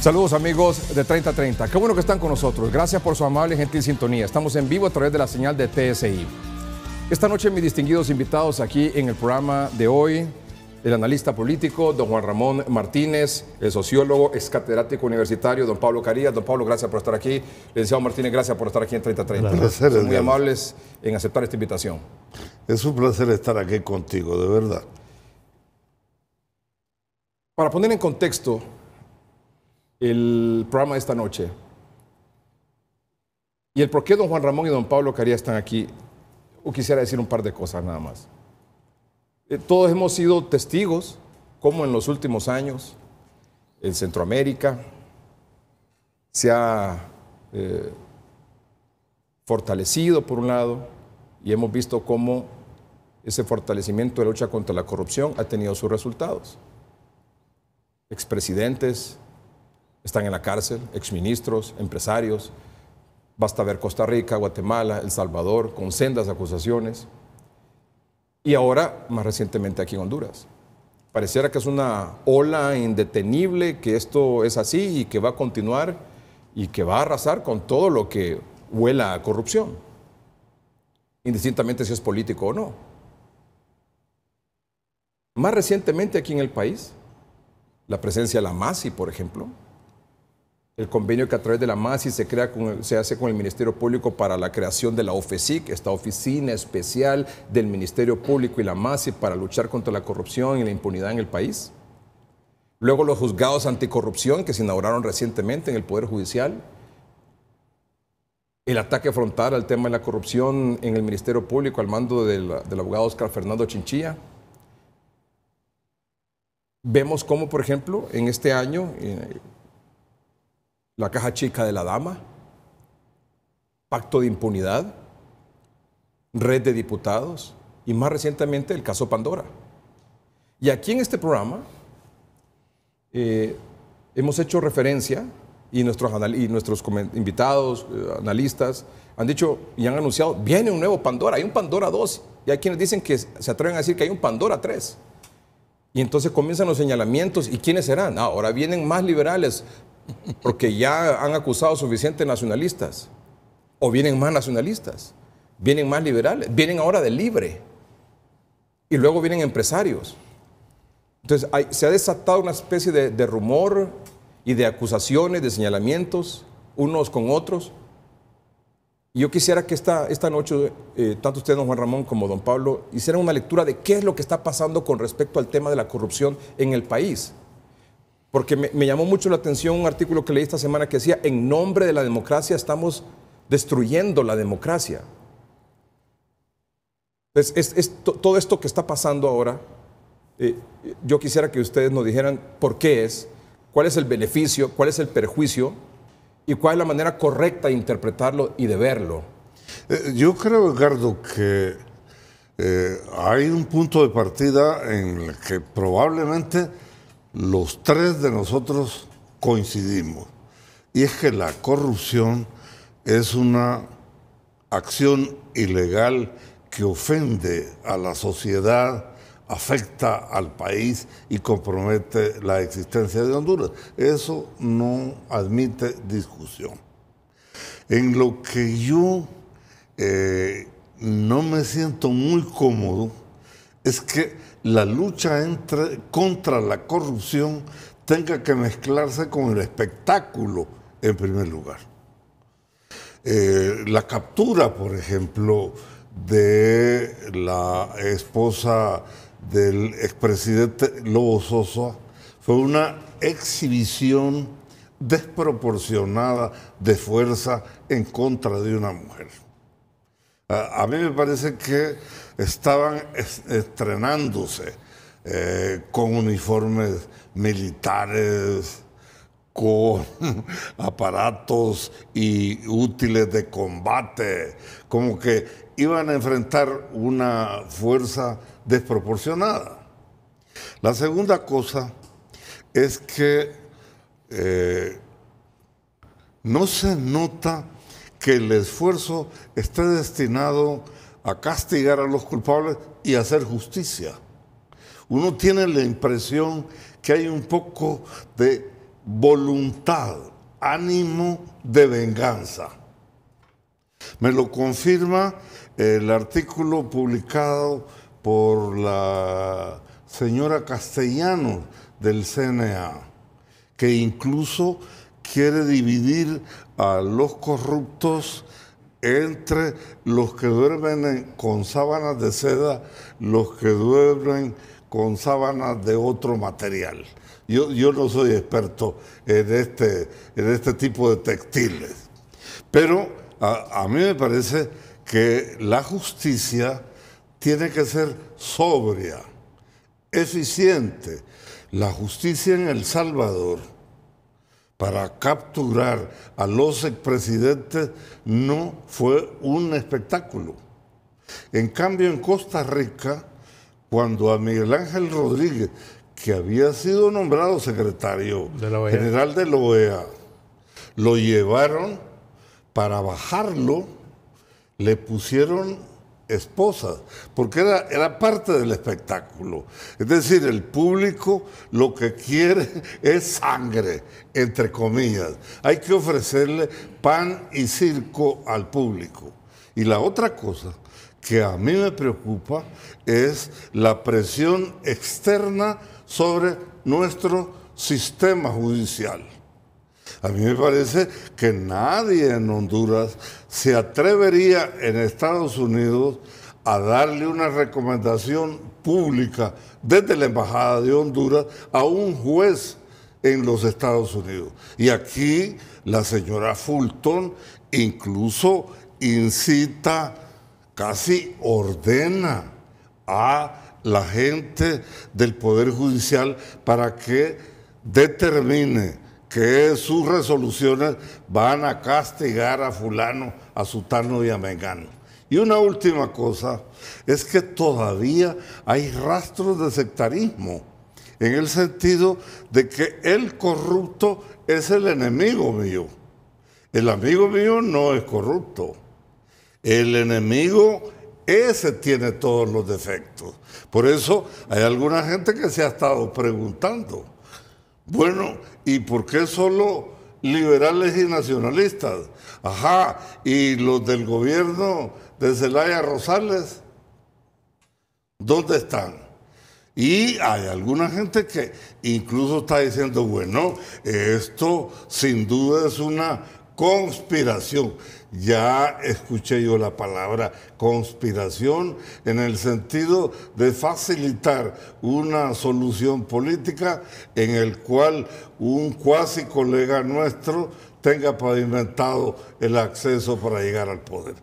Saludos amigos de 3030. Qué bueno que están con nosotros. Gracias por su amable y gentil sintonía. Estamos en vivo a través de la señal de TSI. Esta noche mis distinguidos invitados aquí en el programa de hoy, el analista político, don Juan Ramón Martínez, el sociólogo, ex catedrático universitario, don Pablo Carías. Don Pablo, gracias por estar aquí. Licenciado Martínez, gracias por estar aquí en 3030. Placer, muy amables en aceptar esta invitación. Es un placer estar aquí contigo, de verdad. Para poner en contexto el programa de esta noche. Y el por qué don Juan Ramón y don Pablo Caría están aquí, o quisiera decir un par de cosas nada más. Eh, todos hemos sido testigos, como en los últimos años, en Centroamérica, se ha eh, fortalecido por un lado, y hemos visto cómo ese fortalecimiento de lucha contra la corrupción ha tenido sus resultados. Expresidentes están en la cárcel, exministros, empresarios. Basta ver Costa Rica, Guatemala, El Salvador, con sendas acusaciones. Y ahora, más recientemente, aquí en Honduras. Pareciera que es una ola indetenible, que esto es así y que va a continuar y que va a arrasar con todo lo que huela a corrupción, indistintamente si es político o no. Más recientemente aquí en el país, la presencia de la MASI, por ejemplo, el convenio que a través de la MASI se, crea se hace con el Ministerio Público para la creación de la OFESIC, esta oficina especial del Ministerio Público y la MASI para luchar contra la corrupción y la impunidad en el país. Luego los juzgados anticorrupción que se inauguraron recientemente en el Poder Judicial. El ataque frontal al tema de la corrupción en el Ministerio Público al mando del, abogado Oscar Fernando Chinchilla. Vemos cómo, por ejemplo, en este año... Eh, la caja chica de la dama, pacto de impunidad, red de diputados y más recientemente el caso Pandora. Y aquí en este programa eh, hemos hecho referencia y nuestros, y nuestros invitados, eh, analistas, han dicho y han anunciado, viene un nuevo Pandora, hay un Pandora 2, y hay quienes dicen que se atreven a decir que hay un Pandora 3. Y entonces comienzan los señalamientos, ¿y quiénes serán? ahora vienen más liberales, porque ya han acusado suficientes nacionalistas, o vienen más nacionalistas, vienen más liberales, vienen ahora de libre, y luego vienen empresarios. Entonces se ha desatado una especie de, rumor y de acusaciones, de señalamientos, unos con otros. Y yo quisiera que esta, noche, eh, tanto usted, don Juan Ramón, como don Pablo, hicieran una lectura de qué es lo que está pasando con respecto al tema de la corrupción en el país porque me, llamó mucho la atención un artículo que leí esta semana que decía, en nombre de la democracia estamos destruyendo la democracia. todo esto que está pasando ahora, eh, yo quisiera que ustedes nos dijeran por qué es, cuál es el beneficio, cuál es el perjuicio y cuál es la manera correcta de interpretarlo y de verlo. Eh, yo creo, Edgardo, que eh, hay un punto de partida en el que probablemente los tres de nosotros coincidimos. Y es que la corrupción es una acción ilegal que ofende a la sociedad, afecta al país y compromete la existencia de Honduras. Eso no admite discusión. En lo que yo eh, no me siento muy cómodo es que la lucha contra la corrupción tenga que mezclarse con el espectáculo en primer lugar. Eh, la captura, por ejemplo, de la esposa del expresidente Lobo Sosa fue una exhibición desproporcionada de fuerza en contra de una mujer. a mí me parece que estaban estrenándose eh, con uniformes militares, con aparatos y útiles de combate, como que iban a enfrentar una fuerza desproporcionada. La segunda cosa es que eh, no se nota que el esfuerzo esté destinado a castigar a los culpables y a hacer justicia. Uno tiene la impresión que hay un poco de voluntad, ánimo de venganza. Me lo confirma el artículo publicado por la señora Castellano del CNA, que incluso quiere dividir a los corruptos entre los que duermen con sábanas de seda, los que duermen con sábanas de otro material. Yo, no soy experto en este, este tipo de textiles, pero a, a mí me parece que la justicia tiene que ser sobria, eficiente. La justicia en El Salvador para capturar a los expresidentes no fue un espectáculo. En cambio, en Costa Rica, cuando a Miguel Ángel Rodríguez, que había sido nombrado secretario e general de la OEA, lo llevaron para bajarlo, le pusieron esposas, porque era, era parte del espectáculo. Es decir, el público lo que quiere es sangre, entre comillas. Hay que ofrecerle pan y circo al público. Y la otra cosa que a mí me preocupa es la presión externa sobre nuestro sistema judicial. A mí me parece que nadie en Honduras se atrevería en Estados Unidos a darle una recomendación pública desde la Embajada de Honduras a un juez en los Estados Unidos. Y aquí la señora Fulton incluso incita, casi ordena a la gente del Poder Judicial para que determine que sus resoluciones van a castigar a fulano, a sutano y a mengano. Y una última cosa es que todavía hay rastros de sectarismo, en el sentido de que el corrupto es el enemigo mío. El amigo mío no es corrupto. El enemigo ese tiene todos los defectos. Por eso hay alguna gente que se ha estado preguntando bueno, ¿y por qué solo liberales y nacionalistas? Ajá, ¿y los del gobierno de Zelaya Rosales? ¿Dónde están? Y hay alguna gente que incluso está diciendo, bueno, esto sin duda es una conspiración ya escuché yo la palabra conspiración en el sentido de facilitar una solución política en el cual un cuasi colega nuestro tenga pavimentado el acceso para llegar al poder.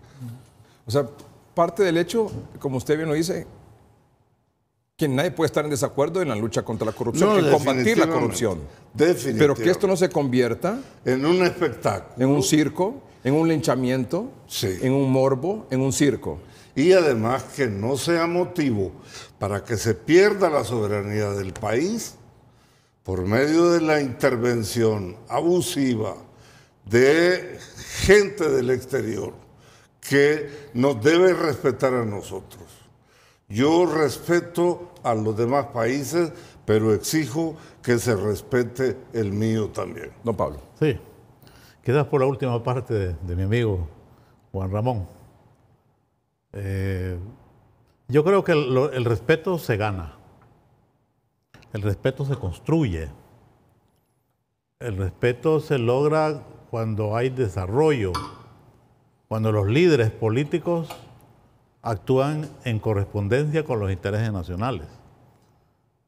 O sea, parte del hecho, como usted bien lo dice, que nadie puede estar en desacuerdo en la lucha contra la corrupción, en combatir la corrupción. Pero que esto no se convierta en un espectáculo. En un circo en un linchamiento, en un morbo, en un circo. Y además que no sea motivo para que se pierda la soberanía del país por medio de la intervención abusiva de gente del exterior que nos debe respetar a nosotros. Yo respeto a los demás países, pero exijo que se respete el mío también. Don Pablo. Sí, Quedas por la última parte de, mi amigo Juan Ramón. Eh, yo creo que el, el, respeto se gana, el respeto se construye, el respeto se logra cuando hay desarrollo, cuando los líderes políticos actúan en correspondencia con los intereses nacionales.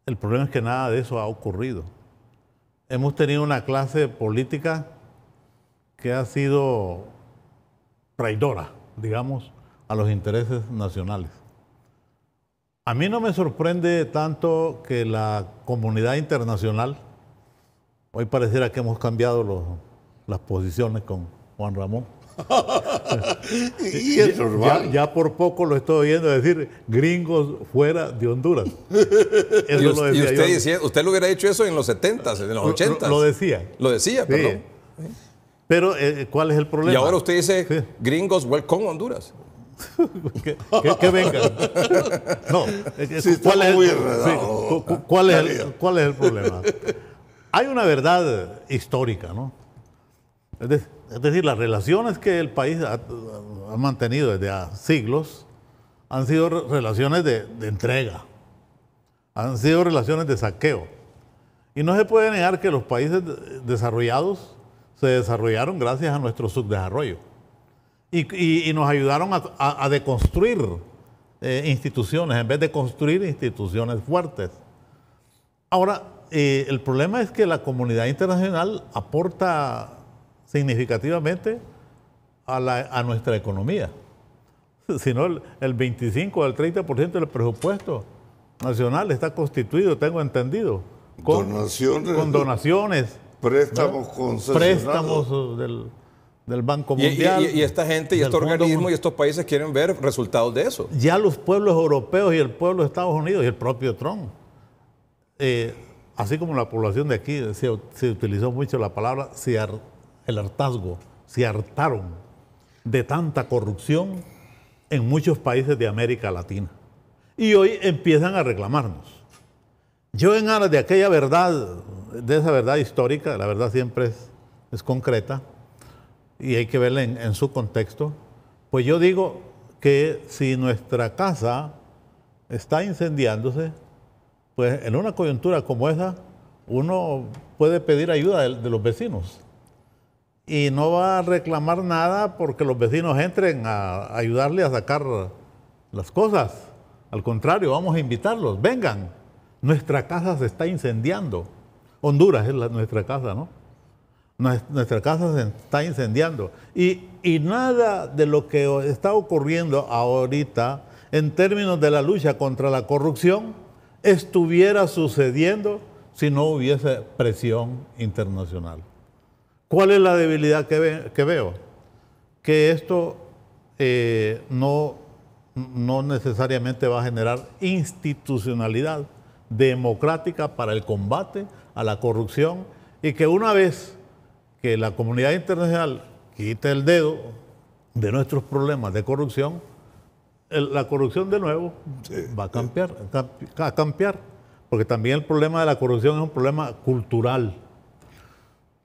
El problema es que nada de eso ha ocurrido. Hemos tenido una clase política que ha sido traidora, digamos, a los intereses nacionales. A mí no me sorprende tanto que la comunidad internacional, hoy pareciera que hemos cambiado las posiciones con Juan Ramón. y Ya, por poco lo estoy oyendo decir gringos fuera de Honduras. usted, lo hubiera hecho eso en los 70 en los 80 Lo, decía. Lo decía, perdón. Pero, eh, ¿cuál es el problema? Y ahora usted dice, gringos, welcome Honduras. que, vengan. No, ¿cuál, es, el, ah, cuál, es el, problema? Hay una verdad histórica, ¿no? Es, decir, las relaciones que el país ha, mantenido desde hace siglos han sido relaciones de entrega, han sido relaciones de saqueo. Y no se puede negar que los países desarrollados se desarrollaron gracias a nuestro subdesarrollo. Y, nos ayudaron a, deconstruir eh, instituciones en vez de construir instituciones fuertes. Ahora, eh, el problema es que la comunidad internacional aporta significativamente a, nuestra economía. Si no, el, 25 o el 30% del presupuesto nacional está constituido, tengo entendido, con donaciones, con donaciones Préstamos con Préstamos uh, del, Banco Mundial. Y, esta gente y este organismo y estos países quieren ver resultados de eso. Ya los pueblos europeos y el pueblo de Estados Unidos y el propio Trump, eh, así como la población de aquí, se, se utilizó mucho la palabra el hartazgo, se hartaron de tanta corrupción en muchos países de América Latina. Y hoy empiezan a reclamarnos. Yo en aras de aquella verdad, de esa verdad histórica, la verdad siempre es, concreta y hay que verla en, su contexto, pues yo digo que si nuestra casa está incendiándose, pues en una coyuntura como esa, uno puede pedir ayuda de los vecinos y no va a reclamar nada porque los vecinos entren a ayudarle a sacar las cosas. Al contrario, vamos a invitarlos, vengan. Nuestra casa se está incendiando. Honduras es nuestra casa, ¿no? Nuestra casa se está incendiando. Y, nada de lo que está ocurriendo ahorita en términos de la lucha contra la corrupción estuviera sucediendo si no hubiese presión internacional. ¿Cuál es la debilidad que, veo? Que esto eh, no, no necesariamente va a generar institucionalidad democrática para el combate a la corrupción y que una vez que la comunidad internacional quite el dedo de nuestros problemas de corrupción, la corrupción de nuevo va a cambiar, a cambiar, porque también el problema de la corrupción es un problema cultural.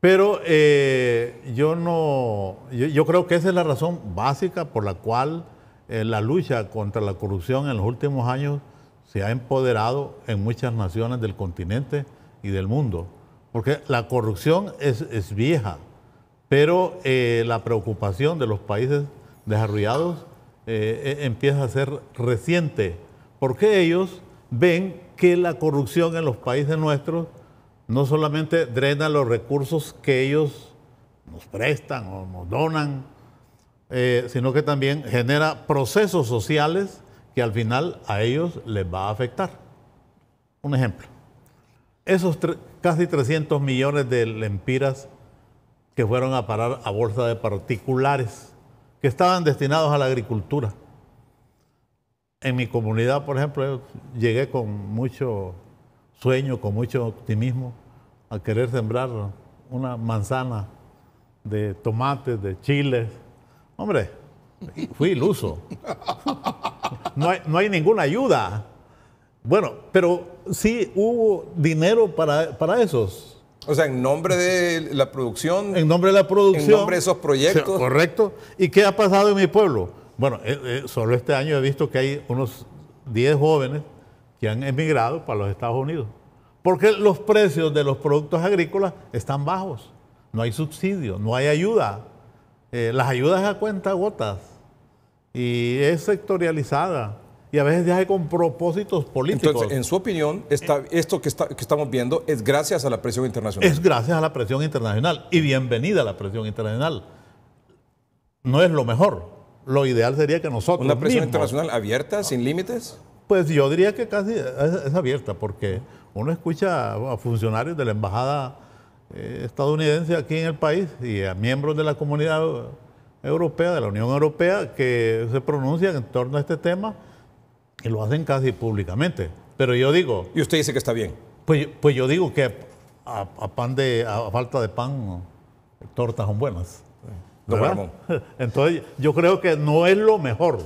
Pero eh, yo no, yo, creo que esa es la razón básica por la cual eh, la lucha contra la corrupción en los últimos años se ha empoderado en muchas naciones del continente y del mundo. Porque la corrupción es, vieja, pero eh, la preocupación de los países desarrollados eh, e, empieza a ser reciente, porque ellos ven que la corrupción en los países nuestros no solamente drena los recursos que ellos nos prestan o nos donan, eh, sino que también genera procesos sociales que al final a ellos les va a afectar. Un ejemplo, esos casi 300 millones de lempiras que fueron a parar a bolsa de particulares, que estaban destinados a la agricultura. En mi comunidad, por ejemplo, llegué con mucho sueño, con mucho optimismo, a querer sembrar una manzana de tomates, de chiles. Hombre, fui iluso. no, hay, ninguna ayuda. Bueno, pero sí hubo dinero para, esos. O sea, en nombre de la producción. En nombre de la producción. En nombre de esos proyectos. correcto. ¿Y qué ha pasado en mi pueblo? Bueno, eh, eh, solo este año he visto que hay unos 10 jóvenes que han emigrado para los Estados Unidos. Porque los precios de los productos agrícolas están bajos. No hay subsidio, no hay ayuda. Eh, las ayudas a cuenta gotas y es sectorializada y a veces ya con propósitos políticos. Entonces, en su opinión, eh. esto que, estamos viendo es gracias a la presión internacional. Es gracias a la presión internacional y bienvenida a la presión internacional. No es lo mejor. Lo ideal sería que nosotros. ¿Una presión internacional abierta, sin límites? Pues yo diría que casi es, abierta, porque uno escucha a funcionarios de la embajada eh, estadounidense aquí en el país y a miembros de la comunidad Europea, de la Unión Europea, que se pronuncian en torno a este tema y lo hacen casi públicamente. Pero yo digo... ¿Y usted dice que está bien? Pues, pues yo digo que a, pan de, falta de pan, tortas son buenas. Entonces, yo creo que no es lo mejor,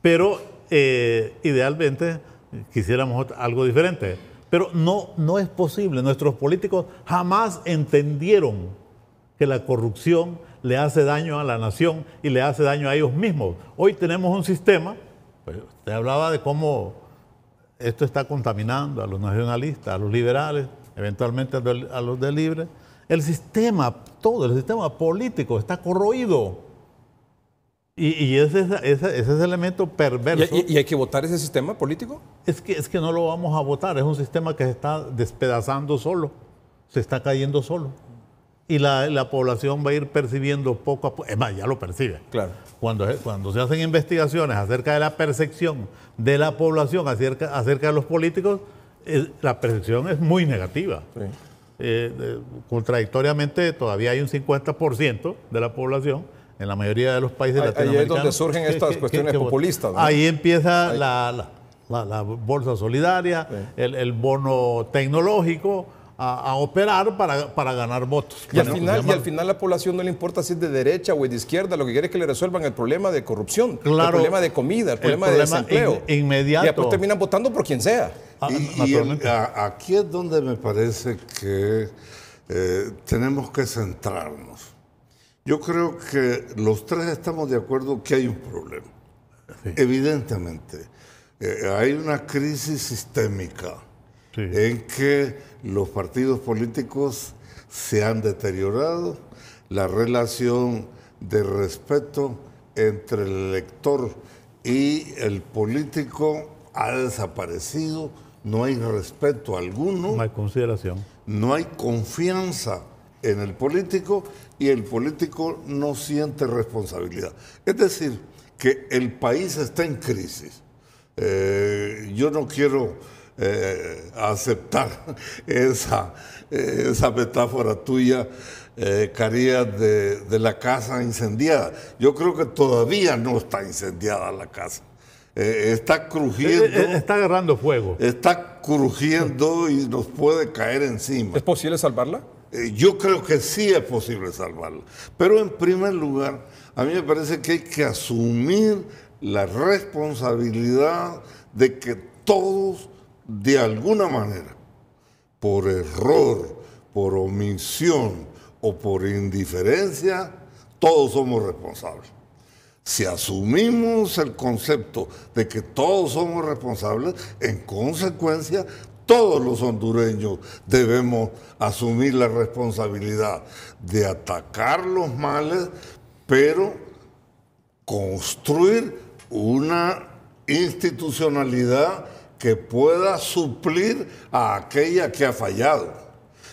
pero eh, idealmente quisiéramos algo diferente. Pero no, no es posible. Nuestros políticos jamás entendieron que la corrupción le hace daño a la nación y le hace daño a ellos mismos. Hoy tenemos un sistema, pues usted hablaba de cómo esto está contaminando a los nacionalistas, a los liberales, eventualmente a los de libre. El sistema, todo el sistema político está corroído. Y, ese, es el elemento perverso. ¿Y, hay que votar ese sistema político? Es que, es que no lo vamos a votar, es un sistema que se está despedazando solo, se está cayendo solo y la, la, población va a ir percibiendo poco a poco, es más, ya lo percibe. Claro. Cuando, cuando se hacen investigaciones acerca de la percepción de la población acerca, acerca de los políticos, eh, la percepción es muy negativa. Eh, contradictoriamente, todavía hay un 50% de la población en la mayoría de los países ahí, Ahí es donde surgen estas cuestiones populistas. Ahí empieza La, la, bolsa solidaria, el, el bono tecnológico a, operar para, ganar votos. Y, al final, y al final la población no le importa si es de derecha o de izquierda, lo que quiere es que le resuelvan el problema de corrupción, el problema de comida, el problema, de desempleo. inmediato. Y después terminan votando por quien sea. Ah, y, aquí es donde me parece que eh, tenemos que centrarnos. Yo creo que los tres estamos de acuerdo que hay un problema. Evidentemente, eh, hay una crisis sistémica en que los partidos políticos se han deteriorado, la relación de respeto entre el elector y el político ha desaparecido, no hay respeto alguno. No hay consideración. No hay confianza en el político y el político no siente responsabilidad. Es decir, que el país está en crisis. Eh, yo no quiero eh, aceptar esa, esa metáfora tuya, eh, de, la casa incendiada. Yo creo que todavía no está incendiada la casa. Eh, está crujiendo. Eh, está agarrando fuego. Está crujiendo y nos puede caer encima. ¿Es posible salvarla? yo creo que sí es posible salvarla. Pero en primer lugar, a mí me parece que hay que asumir la responsabilidad de que todos de alguna manera, por error, por omisión o por indiferencia, todos somos responsables. Si asumimos el concepto de que todos somos responsables, en consecuencia todos los hondureños debemos asumir la responsabilidad de atacar los males, pero construir una institucionalidad que pueda suplir a aquella que ha fallado.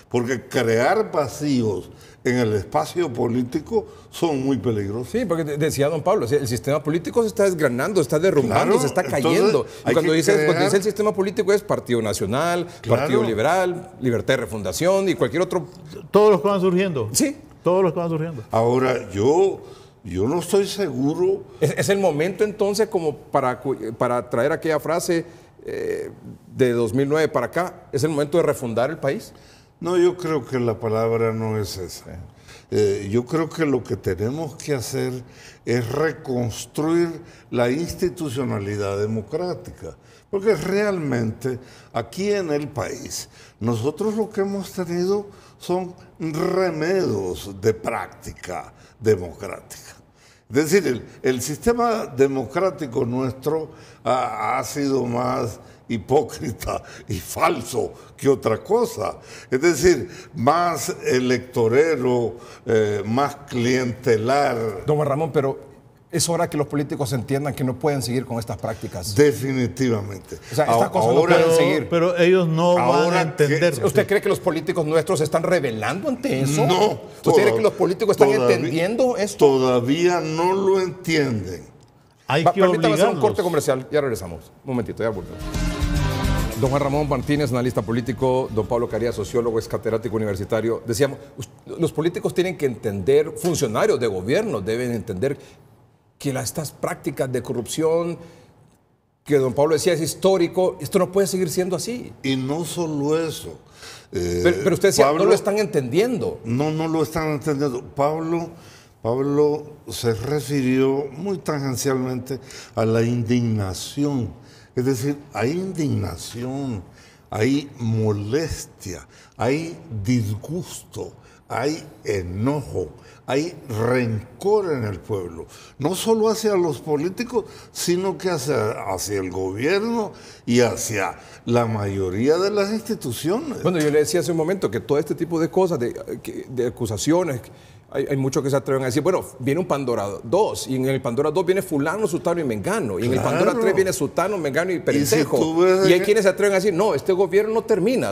Porque crear vacíos en el espacio político son muy peligrosos. Sí, porque decía don Pablo, el sistema político se está desgranando, se está derrumbando, se está cayendo. Y cuando dice, el sistema político es Partido Nacional, Partido Liberal, Libertad de Refundación y cualquier otro... Todos los que van surgiendo. Sí. Todos los que van surgiendo. Ahora, yo... Yo no estoy seguro. Es, el momento entonces como para, para traer aquella frase, eh, de 2009 para acá, ¿es el momento de refundar el país? No, yo creo que la palabra no es esa. ¿eh? Eh, yo creo que lo que tenemos que hacer es reconstruir la institucionalidad democrática, porque realmente aquí en el país nosotros lo que hemos tenido son remedios de práctica democrática. Es decir, el, sistema democrático nuestro ha, sido más hipócrita y falso que otra cosa. Es decir, más electorero, eh, más clientelar. Don Ramón, pero es hora que los políticos entiendan que no pueden seguir con estas prácticas. Definitivamente. O sea, estas cosas no pueden seguir. Pero, ellos no van a entender. ¿Usted cree que los políticos nuestros están revelando ante eso? No. ¿Usted cree que los políticos están entendiendo esto? Todavía no lo entienden. Hay que Permítame hacer un corte comercial. Ya regresamos. Un momentito, ya volvemos. Don Juan Ramón Martínez, analista político, don Pablo Carías, sociólogo, es catedrático universitario. Decíamos, los políticos tienen que entender, funcionarios de gobierno deben entender que estas prácticas de corrupción que don Pablo decía es histórico, esto no puede seguir siendo así. Y no solo eso. Eh, pero, ustedes usted no lo están entendiendo. No, no lo están entendiendo. Pablo, Pablo se refirió muy tangencialmente a la indignación. Es decir, hay indignación, hay molestia, hay disgusto, hay enojo hay rencor en el pueblo, no solo hacia los políticos, sino que hacia, hacia el gobierno y hacia la mayoría de las instituciones. Bueno, yo le decía hace un momento que todo este tipo de cosas, de, de acusaciones, hay, hay, muchos que se atreven a decir, bueno, viene un Pandora 2, y en el Pandora 2 viene fulano, sutano y mengano, y en el Pandora 3 viene sutano, mengano y perentejo. Y, hay quienes se atreven a decir, no, este gobierno no termina.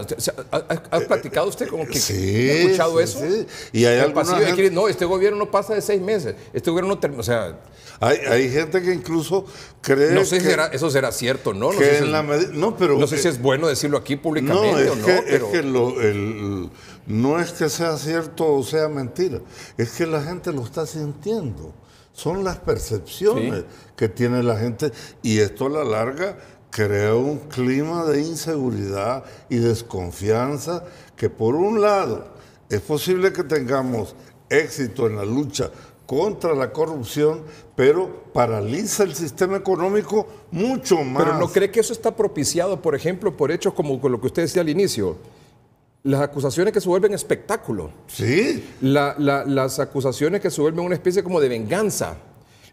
¿Ha, platicado usted con que ha escuchado eso? Sí. Y hay alguien que gente... no, este gobierno no pasa de seis meses, este gobierno no termina, o sea... Hay, hay gente que incluso cree No sé si era, eso será cierto, ¿no? No, sé si, es, no, pero, no sé si eh, es bueno decirlo aquí públicamente o no, Es que el, no es que sea cierto o sea mentira, es que la gente lo está sintiendo. Son las percepciones que tiene la gente y esto a la larga crea un clima de inseguridad y desconfianza que por un lado es posible que tengamos éxito en la lucha contra la corrupción, pero paraliza el sistema económico mucho más. Pero no cree que eso está propiciado, por ejemplo, por hechos como lo que usted decía al inicio las acusaciones que se vuelven espectáculo. Sí. las acusaciones que se vuelven una especie como de venganza.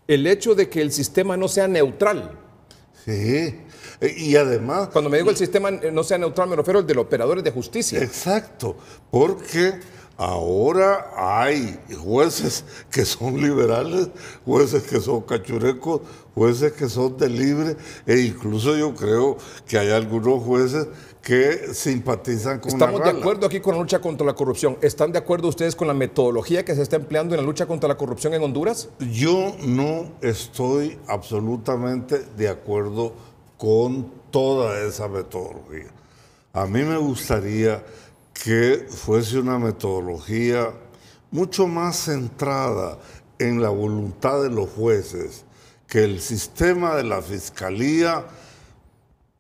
El hecho de que el sistema no sea neutral. Sí. E, y además. Cuando me digo el sistema eh, no sea neutral, me refiero al de los operadores de justicia. Exacto. Porque ahora hay jueces que son liberales, jueces que son cachurecos, jueces que son de libre, e incluso yo creo que hay algunos jueces que simpatizan con Estamos de acuerdo aquí con la lucha contra la corrupción. ¿Están de acuerdo ustedes con la metodología que se está empleando en la lucha contra la corrupción en Honduras? Yo no estoy absolutamente de acuerdo con toda esa metodología. A mí me gustaría que fuese una metodología mucho más centrada en la voluntad de los jueces, que el sistema de la fiscalía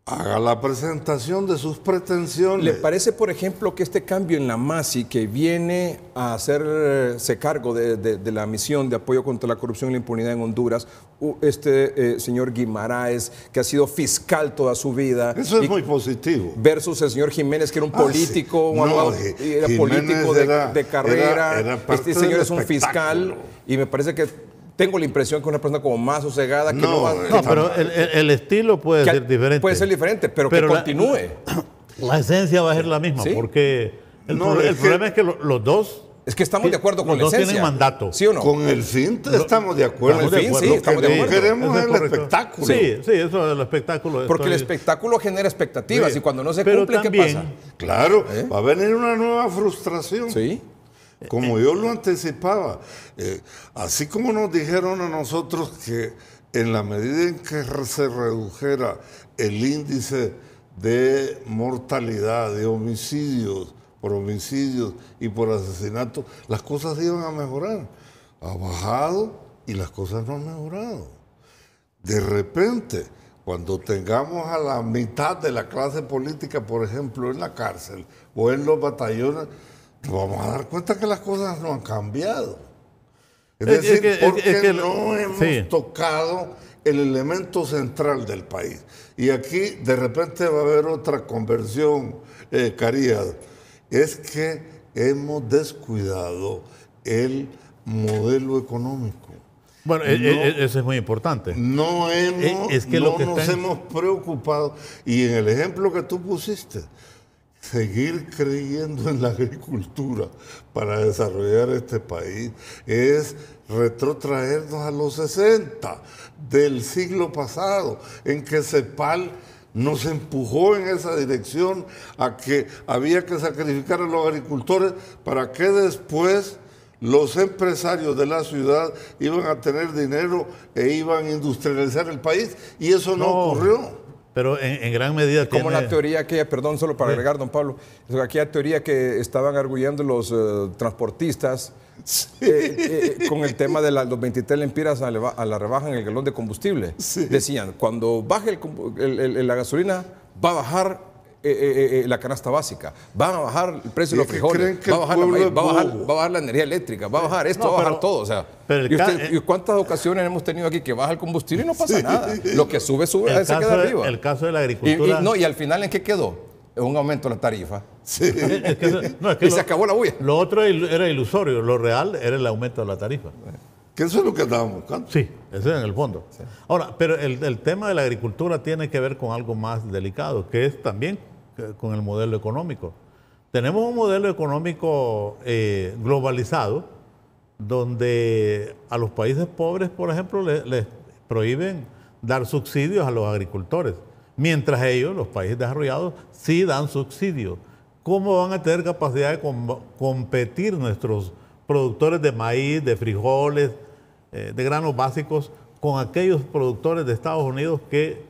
haga la presentación de sus pretensiones. ¿Le parece, por ejemplo, que este cambio en la MASI, que viene a hacerse cargo de, la misión de apoyo contra la corrupción y la impunidad en Honduras, este eh, señor Guimaraes, que ha sido fiscal toda su vida. Eso es muy positivo. Versus el señor Jiménez, que era un ah, político, abogado, eh, era político de, carrera. este señor es un fiscal y me parece que tengo la impresión que una persona como más sosegada que no, no va eh, No, pero el, estilo puede ser diferente. Puede ser diferente, pero, que continúe. La, esencia va a ser la misma, porque el, problema es que los dos. Es que estamos de acuerdo con los la esencia. tienen mandato. ¿Sí o no? Con el fin estamos de acuerdo. Con el fin, sí, estamos de acuerdo. queremos es el espectáculo. Sí, sí, eso del espectáculo. Porque el espectáculo genera expectativas y cuando no se cumple, ¿qué pasa? Claro, ¿Eh? va a venir una nueva frustración. Sí como yo lo anticipaba. Eh, así como nos dijeron a nosotros que en la medida en que se redujera el índice de mortalidad, de homicidios, por homicidios y por asesinatos, las cosas iban a mejorar. Ha bajado y las cosas no han mejorado. De repente, cuando tengamos a la mitad de la clase política, por ejemplo, en la cárcel o en los batallones, pues vamos a dar cuenta que las cosas no han cambiado. Es, decir, que, porque no hemos tocado el elemento central del país. Y aquí de repente va a haber otra conversión, eh, Carías. Es que hemos descuidado el modelo económico. Bueno, e, e, e, eso es muy importante. No, nos hemos preocupado. Y en el ejemplo que tú pusiste, seguir creyendo en la agricultura para desarrollar este país es retrotraernos a los 60 del siglo pasado, en que CEPAL nos empujó en esa dirección a que había que sacrificar a los agricultores para que después los empresarios de la ciudad iban a tener dinero e iban a industrializar el país y eso no, no ocurrió pero en, gran medida Como la teoría que, perdón, solo para agregar, don Pablo, aquella teoría que estaban arguyendo los eh, transportistas eh, eh, con el tema de la, los 23 lempiras a, la rebaja en el galón de combustible. Decían, cuando baje el, la gasolina, va a bajar eh, eh, eh, la canasta básica, van a bajar el precio de los frijoles, va a, bajar la energía eléctrica, va a bajar esto, va a bajar todo. O sea, y, cuántas ocasiones hemos tenido aquí que baja el combustible y no pasa nada? Lo que sube, sube, el se queda arriba. El caso de la agricultura. Y, no, y al final, ¿en qué quedó? un aumento de la tarifa. y se acabó la bulla. Lo otro era ilusorio, lo real era el aumento de la tarifa. Que eso es lo que estábamos buscando. Sí, eso es en el fondo. Ahora, pero el, tema de la agricultura tiene que ver con algo más delicado, que es también con el modelo económico. Tenemos un modelo económico eh, globalizado donde a los países pobres, por ejemplo, les, prohíben dar subsidios a los agricultores, mientras ellos, los países desarrollados, sí dan subsidios. ¿Cómo van a tener capacidad de competir nuestros productores de maíz, de frijoles, eh, de granos básicos con aquellos productores de Estados Unidos que,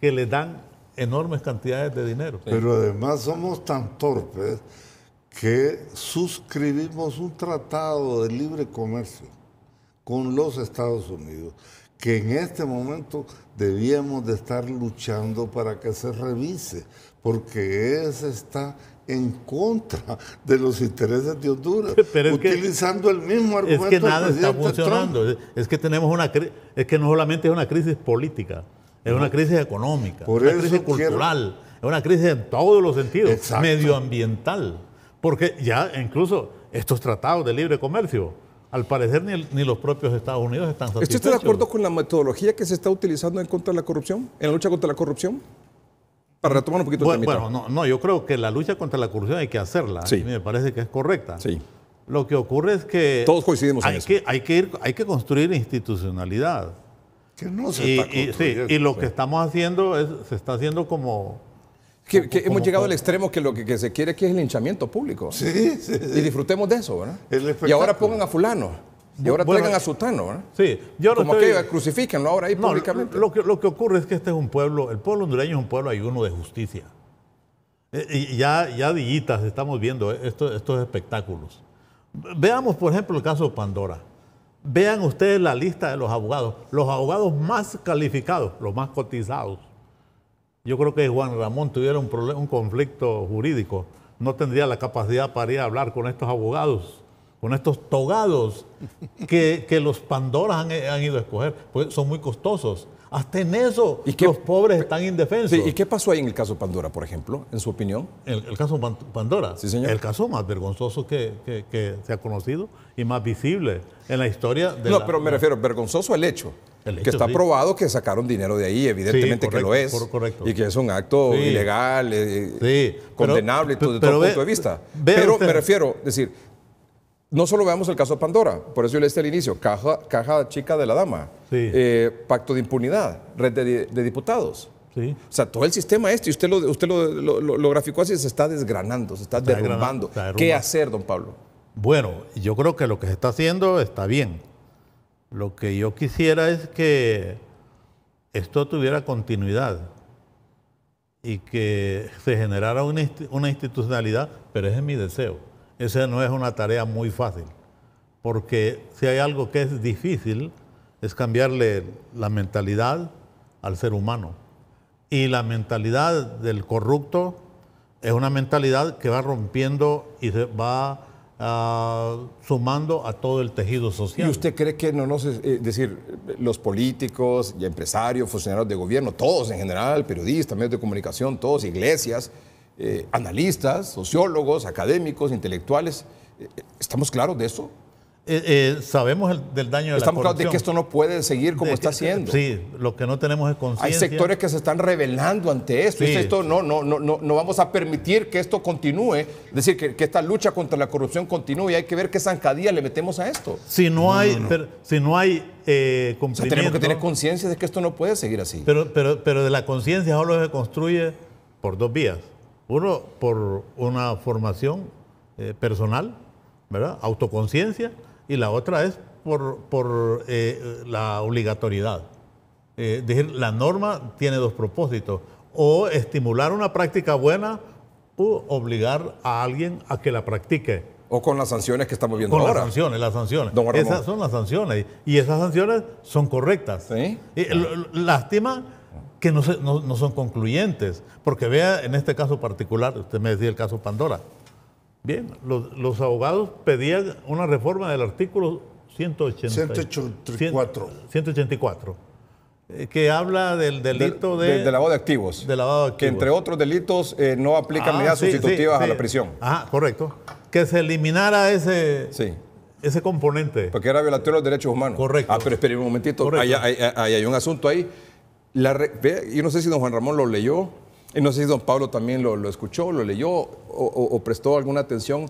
que les dan enormes cantidades de dinero. Pero además somos tan torpes que suscribimos un tratado de libre comercio con los Estados Unidos, que en este momento debíamos de estar luchando para que se revise, porque ese está en contra de los intereses de Honduras, utilizando el mismo argumento. Es que nada está funcionando, es que tenemos una es que no solamente es una crisis política, es una crisis económica, es una crisis cultural, es una crisis en todos los sentidos, medioambiental. Porque ya incluso estos tratados de libre comercio, al parecer ni, ni, los propios Estados Unidos están satisfechos. ¿Está de acuerdo con la metodología que se está utilizando en contra de la corrupción, en la lucha contra la corrupción? Para retomar un poquito el Bueno, no, no, yo creo que la lucha contra la corrupción hay que hacerla. A mí me parece que es correcta. Sí. Lo que ocurre es que... Todos coincidimos en eso. hay, que hay que construir institucionalidad y, lo que estamos haciendo es, se está haciendo como que, hemos llegado al extremo que lo que, se quiere aquí es el linchamiento público. Sí, sí, Y disfrutemos de eso, ¿verdad? Y ahora pongan a fulano. Y ahora pongan traigan a Sutano, ¿verdad? Sí. Yo Como que crucifíquenlo ahora ahí públicamente. Lo, que, ocurre es que este es un pueblo, el pueblo hondureño es un pueblo ayuno de justicia. Eh, y ya, ya dillitas estamos viendo eh, estos espectáculos. Veamos, por ejemplo, el caso de Pandora. Vean ustedes la lista de los abogados, los abogados más calificados, los más cotizados. Yo creo que Juan Ramón tuviera un, un conflicto jurídico, no tendría la capacidad para ir a hablar con estos abogados con estos togados que, los Pandoras han, ido a escoger, pues son muy costosos. Hasta en eso los pobres están indefensos. ¿Y qué pasó ahí en el caso Pandora, por ejemplo, en su opinión? El, caso Pandora. Sí, El caso más vergonzoso que, se ha conocido y más visible en la historia de No, pero me refiero, vergonzoso el hecho. que está probado que sacaron dinero de ahí, evidentemente que lo es. Y que es un acto ilegal, eh, condenable todo punto de vista. Pero me refiero, decir, no solo veamos el caso de Pandora, por eso yo le al inicio, caja, chica de la dama, eh, pacto de impunidad, red de, diputados. O sea, todo el sistema este, y usted, lo, usted lo, graficó así, se está desgranando, se está, derrumbando. ¿Qué hacer, don Pablo? Bueno, yo creo que lo que se está haciendo está bien. Lo que yo quisiera es que esto tuviera continuidad y que se generara una, una institucionalidad, pero ese es mi deseo esa no es una tarea muy fácil, porque si hay algo que es difícil es cambiarle la mentalidad al ser humano. Y la mentalidad del corrupto es una mentalidad que va rompiendo y va ah, sumando a todo el tejido social. ¿Y usted cree que no no es eh, decir, los políticos, y empresarios, funcionarios de gobierno, todos en general, periodistas, medios de comunicación, todos, iglesias, eh, analistas, sociólogos, académicos, intelectuales. Eh, eh, ¿Estamos claros de eso? sabemos del daño de la corrupción. Estamos claros de que esto no puede seguir como está haciendo? Sí, lo que no tenemos es conciencia. Hay sectores que se están rebelando ante esto. esto no, no, no, no vamos a permitir que esto continúe. Es decir, que, esta lucha contra la corrupción continúe. Y hay que ver qué zancadía le metemos a esto. Si no, hay, si no hay tenemos que tener conciencia de que esto no puede seguir así. Pero, pero, pero de la conciencia solo se construye por dos vías. Uno por una formación eh, personal, ¿verdad? Autoconciencia, y la otra es por, por eh, la obligatoriedad. Eh, decir, la norma tiene dos propósitos, o estimular una práctica buena o obligar a alguien a que la practique. O con las sanciones que estamos viendo con ahora. Con las sanciones, las sanciones. esas son las sanciones y esas sanciones son correctas. ¿Sí? lástima que no, no, son concluyentes. Porque vea, en este caso particular, usted me decía el caso Pandora. Bien, los, abogados pedían una reforma del artículo 184. 184 eh, que habla del delito de, de, lavado de activos. De lavado de activos. Que entre otros delitos eh, no aplican ah, medidas sustitutivas a la prisión. Ajá, correcto. Que se eliminara ese, ese componente. Porque era violatorio de los derechos humanos. Correcto. Ah, pero espere un momentito. Hay, hay un asunto ahí yo no sé si don Juan Ramón lo leyó, y no sé si don Pablo también lo, escuchó, lo leyó o, prestó alguna atención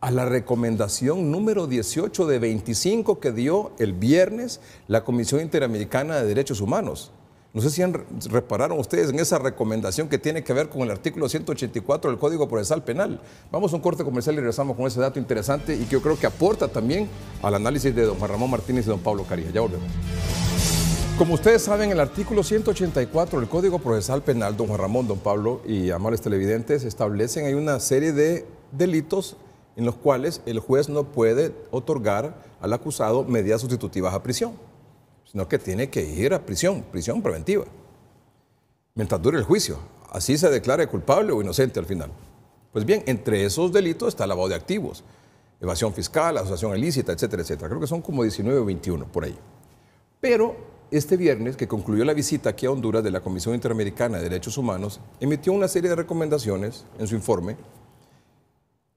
a la recomendación número 18 de 25 que dio el viernes la Comisión Interamericana de Derechos Humanos. No sé si han, repararon ustedes en esa recomendación que tiene que ver con el artículo 184 del Código Procesal Penal. Vamos a un corte comercial y regresamos con ese dato interesante y que yo creo que aporta también al análisis de don Juan Ramón Martínez y don Pablo Carilla Ya volvemos. Como ustedes saben, el artículo 184 del Código Procesal Penal, don Juan Ramón, don Pablo y amables televidentes, establecen hay una serie de delitos en los cuales el juez no puede otorgar al acusado medidas sustitutivas a prisión, sino que tiene que ir a prisión, prisión preventiva, mientras dure el juicio. Así se declara culpable o inocente al final. Pues bien, entre esos delitos está el lavado de activos, evasión fiscal, asociación ilícita, etcétera, etcétera. Creo que son como 19 o 21 por ahí. Pero este viernes, que concluyó la visita aquí a Honduras de la Comisión Interamericana de Derechos Humanos, emitió una serie de recomendaciones en su informe,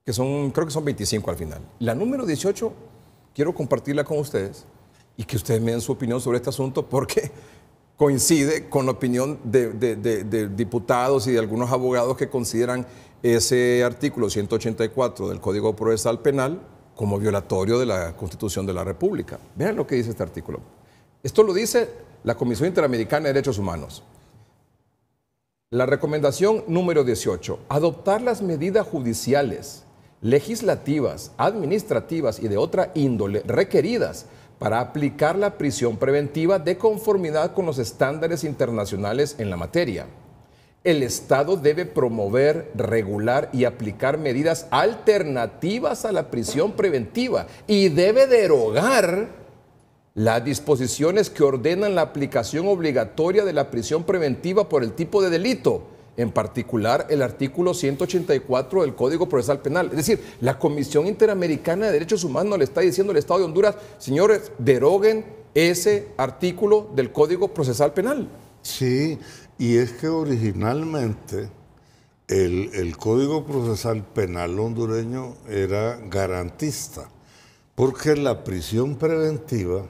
que son, creo que son 25 al final. La número 18 quiero compartirla con ustedes y que ustedes me den su opinión sobre este asunto porque coincide con la opinión de, de diputados y de algunos abogados que consideran ese artículo 184 del Código Procesal Penal como violatorio de la Constitución de la República. Vean lo que dice este artículo. Esto lo dice la Comisión Interamericana de Derechos Humanos. La recomendación número 18, adoptar las medidas judiciales, legislativas, administrativas y de otra índole requeridas para aplicar la prisión preventiva de conformidad con los estándares internacionales en la materia. El Estado debe promover, regular y aplicar medidas alternativas a la prisión preventiva y debe derogar las disposiciones que ordenan la aplicación obligatoria de la prisión preventiva por el tipo de delito, en particular el artículo 184 del Código Procesal Penal. Es decir, la Comisión Interamericana de Derechos Humanos le está diciendo al Estado de Honduras, señores, deroguen ese artículo del Código Procesal Penal. Sí, y es que originalmente el, el Código Procesal Penal hondureño era garantista, porque la prisión preventiva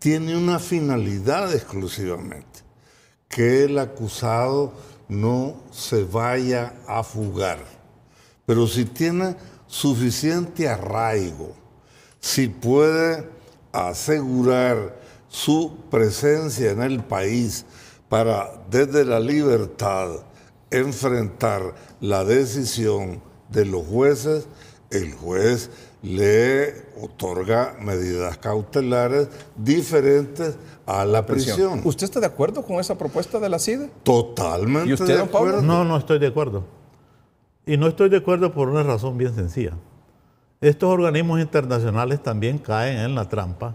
tiene una finalidad exclusivamente, que el acusado no se vaya a fugar. Pero si tiene suficiente arraigo, si puede asegurar su presencia en el país para desde la libertad enfrentar la decisión de los jueces, el juez le otorga medidas cautelares diferentes a la prisión. ¿Usted está de acuerdo con esa propuesta de la CIDE? Totalmente. ¿Y usted, de No, no estoy de acuerdo. Y no estoy de acuerdo por una razón bien sencilla. Estos organismos internacionales también caen en la trampa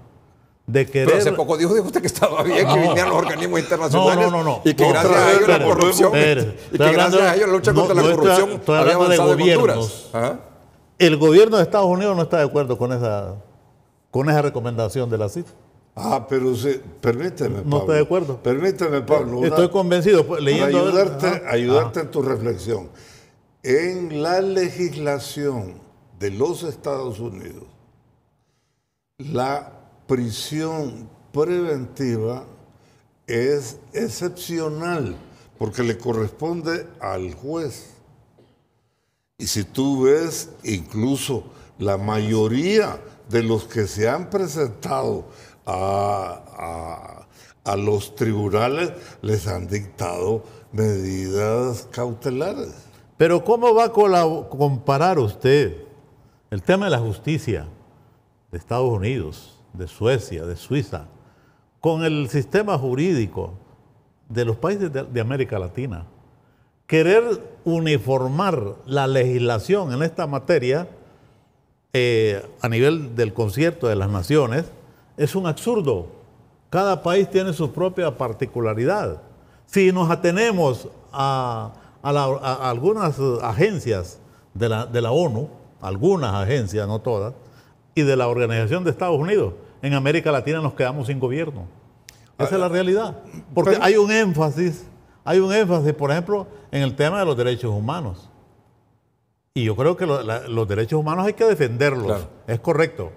de querer... Pero hace poco dijo, usted que estaba bien que vinieran los organismos internacionales. No, no, y que gracias a ellos la corrupción. y que gracias a ellos la lucha contra la corrupción. Estoy, avanzado de gobiernos. ¿Ah? El gobierno de Estados Unidos no está de acuerdo con esa, con esa recomendación de la CIF. Ah, pero sí. permíteme, Pablo. No estoy de acuerdo. Permíteme, Pablo. estoy convencido. Pues, leyendo, ayudarte, ayudarte en tu reflexión. En la legislación de los Estados Unidos, la prisión preventiva es excepcional porque le corresponde al juez. Y si tú ves, incluso la mayoría de los que se han presentado a, los tribunales les han dictado medidas cautelares. Pero ¿cómo va a comparar usted el tema de la justicia de Estados Unidos, de Suecia, de Suiza, con el sistema jurídico de los países de América Latina? querer uniformar la legislación en esta materia eh, a nivel del concierto de las naciones es un absurdo. Cada país tiene su propia particularidad. Si nos atenemos a, algunas agencias de la ONU, algunas agencias, no todas, y de la Organización de Estados Unidos, en América Latina nos quedamos sin gobierno. Esa es la realidad. Porque hay un énfasis, hay un énfasis, por ejemplo, en el tema de los derechos humanos. Y yo creo que los derechos humanos hay que defenderlos, es correcto.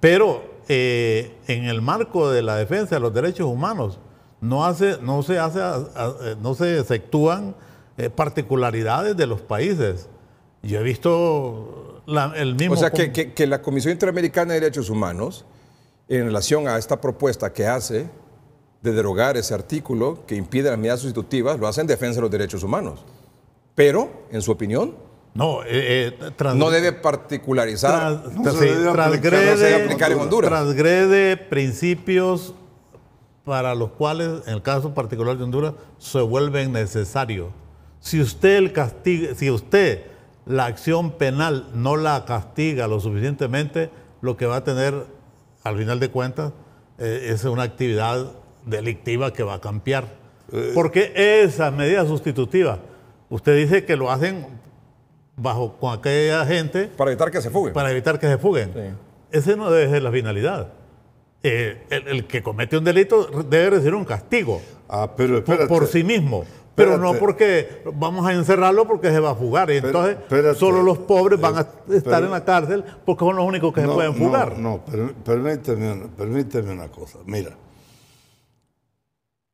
Pero eh, en el marco de la defensa de los derechos humanos no, hace, no, se, hace, eh, no se efectúan eh, particularidades de los países. Yo he visto el mismo... O sea, que, que, que la Comisión Interamericana de Derechos Humanos, en relación a esta propuesta que hace, de derogar ese artículo que impide las medidas sustitutivas, lo hace en defensa de los derechos humanos. Pero, en su opinión, no, eh, eh, no debe particularizar, transgrede, Transgrede principios para los cuales, en el caso particular de Honduras, se vuelven necesarios. Si usted el castiga, si usted la acción penal no la castiga lo suficientemente, lo que va a tener, al final de cuentas, eh, es una actividad delictiva que va a cambiar. Eh. Porque esa medida sustitutiva, usted dice que lo hacen bajo con aquella gente. Para evitar que se fuguen. Para evitar que se fuguen. Ese no debe ser la finalidad. Eh, el, que comete un delito debe recibir un castigo. Ah, pero por, sí mismo. Pero no porque vamos a encerrarlo porque se va a fugar. Y entonces solo los pobres van a eh, estar en la cárcel porque son los únicos que se pueden fugar. No, no, permíteme, permíteme una cosa. Mira,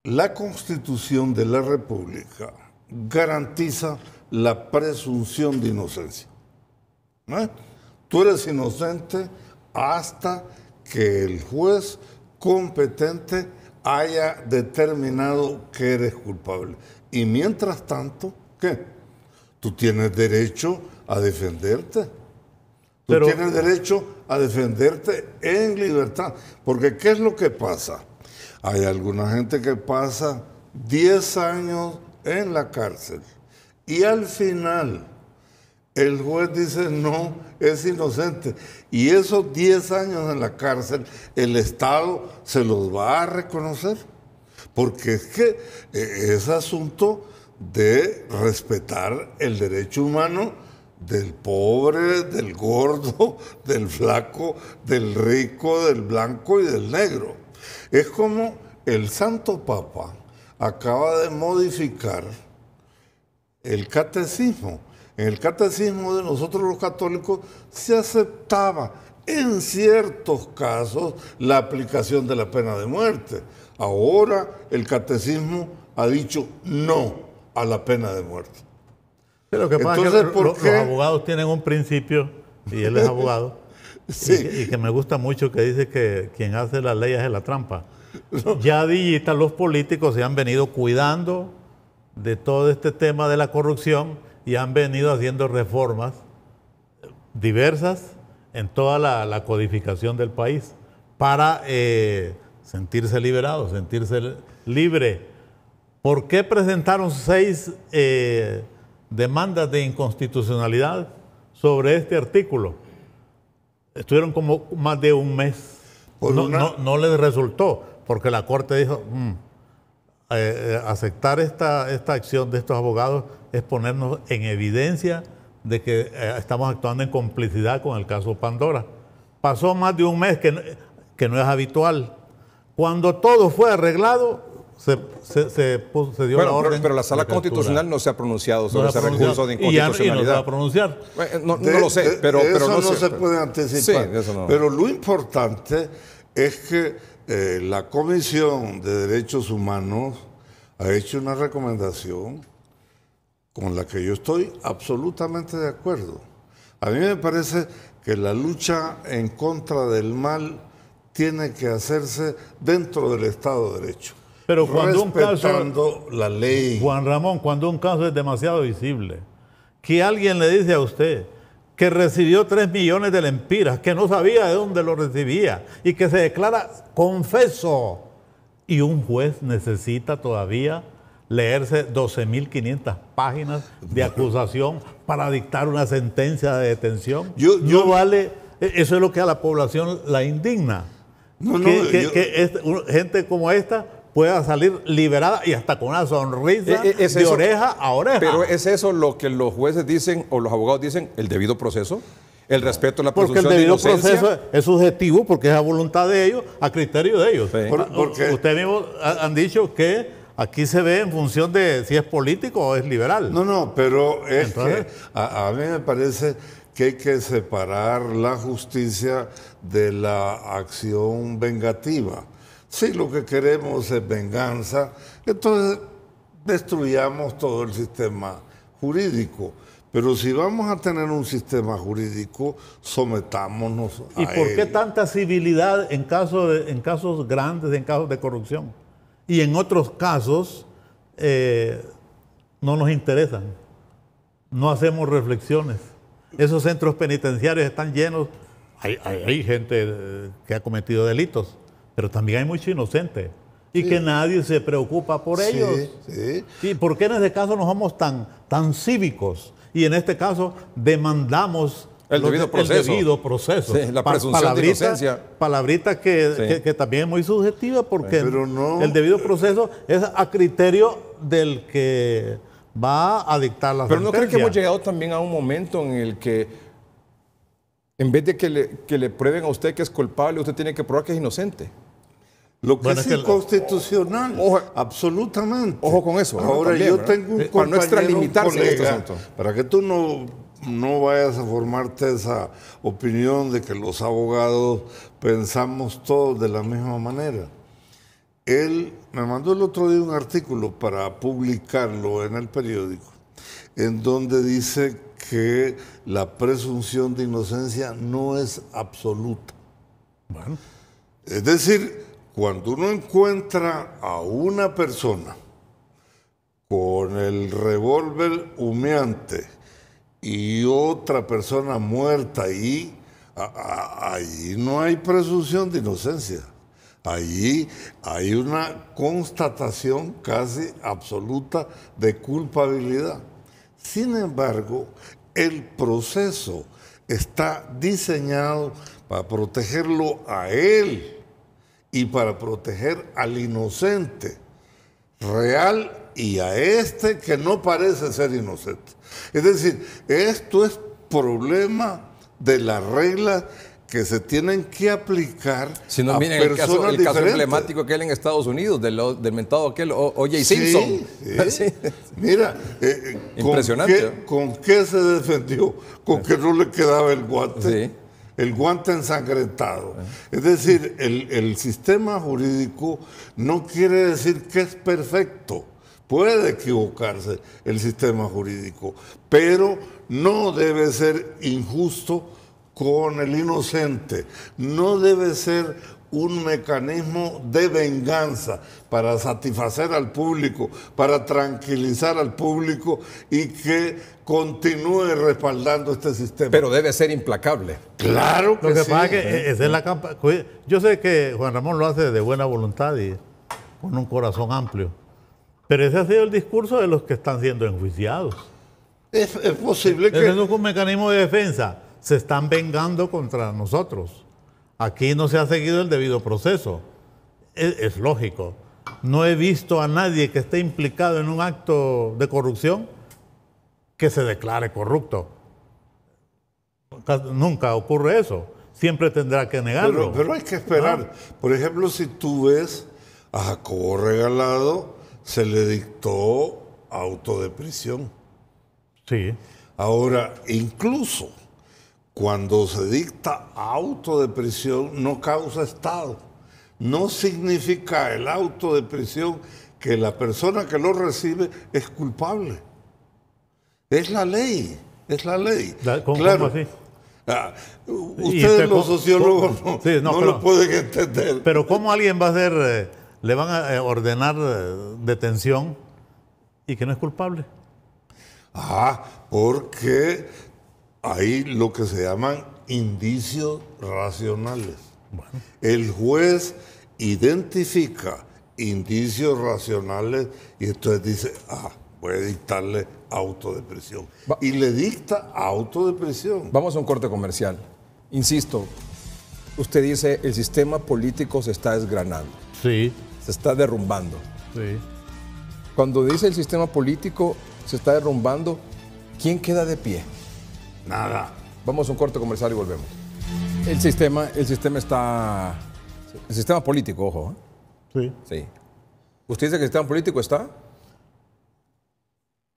la Constitución de la República garantiza la presunción de inocencia. ¿Eh? Tú eres inocente hasta que el juez competente haya determinado que eres culpable. Y mientras tanto, ¿qué? Tú tienes derecho a defenderte. Tú tienes derecho a defenderte en libertad. Porque ¿qué es lo que pasa? Hay alguna gente que pasa 10 años en la cárcel y al final el juez dice no, es inocente. Y esos 10 años en la cárcel, el Estado se los va a reconocer. Porque es que e, es asunto de respetar el derecho humano del pobre, del gordo, del flaco, del rico, del blanco y del negro. Es como el Santo Papa acaba de modificar el catecismo. En el catecismo de nosotros los católicos se aceptaba en ciertos casos la aplicación de la pena de muerte. Ahora el catecismo ha dicho no a la pena de muerte. Pero que pasa Entonces, que los abogados tienen un principio, y él es abogado, y, que me gusta mucho que dice que quien hace las leyes es la trampa. Ya digita, los políticos se han venido cuidando de todo este tema de la corrupción y han venido haciendo reformas diversas en toda la, codificación del país para eh, sentirse liberados sentirse libre. ¿Por qué presentaron seis eh, demandas de inconstitucionalidad sobre este artículo? Estuvieron como más de un mes. No, les resultó, porque la Corte dijo, mm, eh, eh, aceptar esta, esta acción de estos abogados es ponernos en evidencia de que eh, estamos actuando en complicidad con el caso Pandora. Pasó más de un mes que, que no es habitual. Cuando todo fue arreglado, se, dio la orden. Pero, la sala constitucional no se ha pronunciado sobre ese recurso de inconstitucionalidad. no pronunciar. no, lo sé, pero, eso no, se puede anticipar. pero lo importante es que eh, la Comisión de Derechos Humanos ha hecho una recomendación con la que yo estoy absolutamente de acuerdo. A mí me parece que la lucha en contra del mal tiene que hacerse dentro del Estado de Derecho. Pero cuando un caso. la ley. Juan Ramón, cuando un caso es demasiado visible, que alguien le dice a usted que recibió 3 millones de lempiras, que no sabía de dónde lo recibía y que se declara confeso. Y un juez necesita todavía leerse 12.500 páginas de acusación para dictar una sentencia de detención. no vale, e-, eso es lo que a la población la indigna. que, gente como esta pueda salir liberada y hasta con una sonrisa e, e, de oreja a oreja. Pero es eso lo que los jueces dicen o los abogados dicen, el debido proceso. El respeto a la Porque el debido proceso es subjetivo porque es a voluntad de ellos, a criterio de ellos. Ah, Ustedes mismos han dicho que aquí se ve en función de si es político o es liberal. No, no, pero es que a, a, mí me parece que hay que separar la justicia de la acción vengativa si lo que queremos es venganza, entonces destruyamos todo el sistema jurídico. Pero si vamos a tener un sistema jurídico, sometámonos a ¿Y por qué tanta civilidad en, caso en casos grandes, en casos de corrupción? Y en otros casos eh, no nos interesan, no hacemos reflexiones. Esos centros penitenciarios están llenos, hay gente eh, que ha cometido delitos, pero también hay muchos inocentes y que nadie se preocupa por ellos. Sí. ¿Por qué en este caso no somos tan, tan cívicos? Y en este caso demandamos el debido proceso. la presunción palabrita, de inocencia. Palabrita que, también es muy subjetiva porque el debido proceso es a criterio del que va a dictar la Pero no creo que hemos llegado también a un momento en el que en vez de que le prueben a usted que es culpable, usted tiene que probar que es inocente. Lo que es, inconstitucional, absolutamente. Ojo con eso. Ahora yo tengo un eh, Para no este Para que tú no, no vayas a formarte esa opinión de que los abogados pensamos todos de la misma manera. Él me mandó el otro día un artículo para publicarlo en el periódico, en donde dice que la presunción de inocencia no es absoluta. Bueno. Es decir, cuando uno encuentra a una persona con el revólver humeante y otra persona muerta ahí, ahí no hay presunción de inocencia. Allí hay una constatación casi absoluta de culpabilidad. Sin embargo, el proceso está diseñado para protegerlo a él y para proteger al inocente real y a este que no parece ser inocente. Es decir, esto es problema de las reglas que se tienen que aplicar. Si no, a miren el, caso, el emblemático aquel en Estados Unidos, del, del mentado aquel O.J. Simpson. Sí, sí. Mira, eh, eh, impresionante. Con qué, se defendió? ¿Con que no le quedaba el guante? Sí el guante ensangrentado. Es decir, el, el, sistema jurídico no quiere decir que es perfecto. Puede equivocarse el sistema jurídico, pero no debe ser injusto con el inocente. No debe ser un mecanismo de venganza para satisfacer al público, para tranquilizar al público y que continúe respaldando este sistema. Pero debe ser implacable. Claro que Lo que pasa es que eh, es la Yo sé que Juan Ramón lo hace de buena voluntad y con un corazón amplio. Pero ese ha sido el discurso de los que están siendo enjuiciados. Es, posible que... un mecanismo de defensa. Se están vengando contra nosotros. Aquí no se ha seguido el debido proceso. Es, lógico. No he visto a nadie que esté implicado en un acto de corrupción que se declare corrupto. Nunca ocurre eso. Siempre tendrá que negarlo. Pero, hay que esperar. Ah. Por ejemplo, si tú ves a Jacobo Regalado, se le dictó auto de prisión. Sí. Ahora, incluso cuando se dicta auto de prisión no causa estado. No significa el auto de prisión que la persona que lo recibe es culpable. Es la ley, es la ley. ¿Cómo, claro, así? Ah, ustedes este, los sociólogos no, lo pueden entender. Pero ¿cómo alguien va a ser, eh, le van a eh, ordenar eh, detención y que no es culpable? Ah, porque hay lo que se llaman indicios racionales. El juez identifica indicios racionales y entonces dice, ah, voy a dictarle autodepresión. y le dicta autodepresión. Vamos a un corte comercial. Insisto, usted dice, el sistema político se está desgranando. Sí. Se está derrumbando. Sí. Cuando dice el sistema político se está derrumbando, ¿quién queda de pie? Nada. Vamos a un corte comercial y volvemos. El sistema, el sistema está. El sistema político, ojo. ¿eh? Sí. Sí. ¿Usted dice que el sistema político está?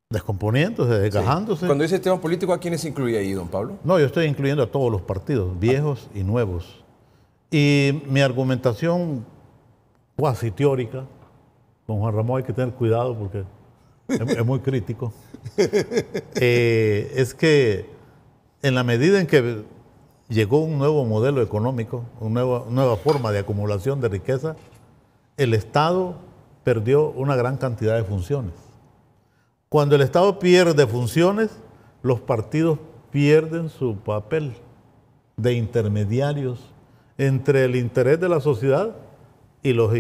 Descomponiéndose, desgajándose. Cuando dice sistema político, ¿a quién quiénes incluye ahí, don Pablo? No, yo estoy incluyendo a todos los partidos, viejos y nuevos. Y mi argumentación cuasi teórica, Con Juan Ramón hay que tener cuidado porque es, muy crítico, eh, es que en la medida en que llegó un nuevo modelo económico, una nueva, forma de acumulación de riqueza, el Estado perdió una gran cantidad de funciones. Cuando el Estado pierde funciones, los partidos pierden su papel de intermediarios entre el interés de la sociedad y los,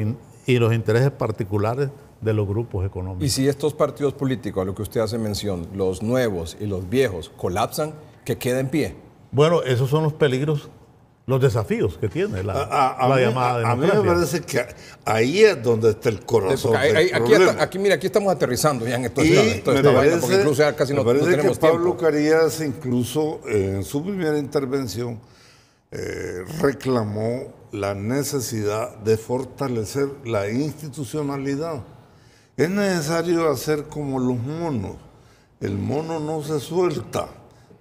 y los intereses particulares de los grupos económicos. Y si estos partidos políticos, a lo que usted hace mención, los nuevos y los viejos, colapsan, que queda en pie. Bueno, esos son los peligros, los desafíos que tiene la, la llamada A mí me parece que ahí es donde está el corazón. aquí, mira, aquí estamos aterrizando ya en esto, y me parece, incluso casi que Pablo Carías, incluso eh, en su primera intervención, eh, reclamó la necesidad de fortalecer la institucionalidad. Es necesario hacer como los monos. El mono no se suelta